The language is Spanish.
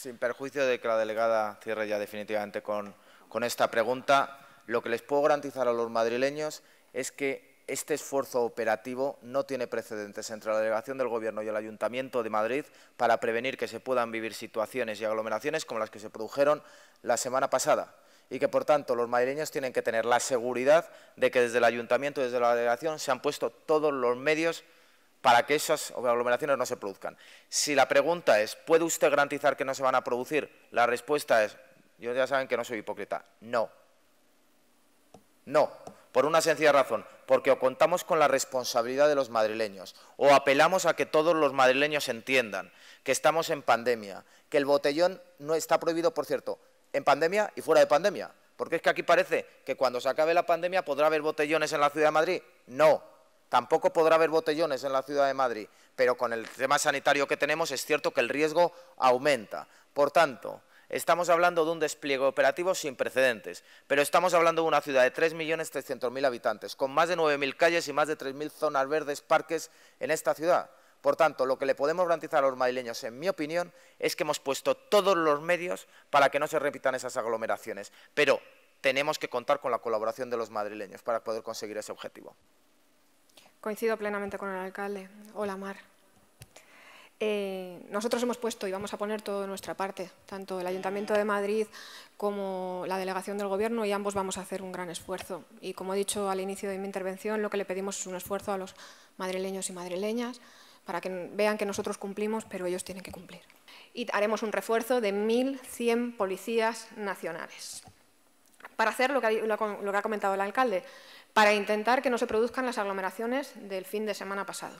Sin perjuicio de que la delegada cierre ya definitivamente con, esta pregunta, lo que les puedo garantizar a los madrileños es que este esfuerzo operativo no tiene precedentes entre la delegación del Gobierno y el Ayuntamiento de Madrid para prevenir que se puedan vivir situaciones y aglomeraciones como las que se produjeron la semana pasada y que, por tanto, los madrileños tienen que tener la seguridad de que desde el Ayuntamiento y desde la delegación se han puesto todos los medios para que esas aglomeraciones no se produzcan. Si la pregunta es, ¿puede usted garantizar que no se van a producir? La respuesta es, yo ya saben que no soy hipócrita, no. No, por una sencilla razón, porque o contamos con la responsabilidad de los madrileños, o apelamos a que todos los madrileños entiendan que estamos en pandemia, que el botellón no está prohibido, por cierto, en pandemia y fuera de pandemia, porque es que aquí parece que cuando se acabe la pandemia podrá haber botellones en la ciudad de Madrid. No, Tampoco podrá haber botellones en la ciudad de Madrid, pero con el tema sanitario que tenemos es cierto que el riesgo aumenta. Por tanto, estamos hablando de un despliegue operativo sin precedentes, pero estamos hablando de una ciudad de 3.300.000 habitantes, con más de 9.000 calles y más de 3.000 zonas verdes, parques en esta ciudad. Por tanto, lo que le podemos garantizar a los madrileños, en mi opinión, es que hemos puesto todos los medios para que no se repitan esas aglomeraciones. Pero tenemos que contar con la colaboración de los madrileños para poder conseguir ese objetivo. Coincido plenamente con el alcalde. Hola, Mar. Eh, nosotros hemos puesto y vamos a poner toda nuestra parte, tanto el Ayuntamiento de Madrid como la delegación del Gobierno, y ambos vamos a hacer un gran esfuerzo. Y como he dicho al inicio de mi intervención, lo que le pedimos es un esfuerzo a los madrileños y madrileñas para que vean que nosotros cumplimos, pero ellos tienen que cumplir. Y haremos un refuerzo de 1.100 policías nacionales para hacer lo que, ha, comentado el alcalde, para intentar que no se produzcan las aglomeraciones del fin de semana pasado.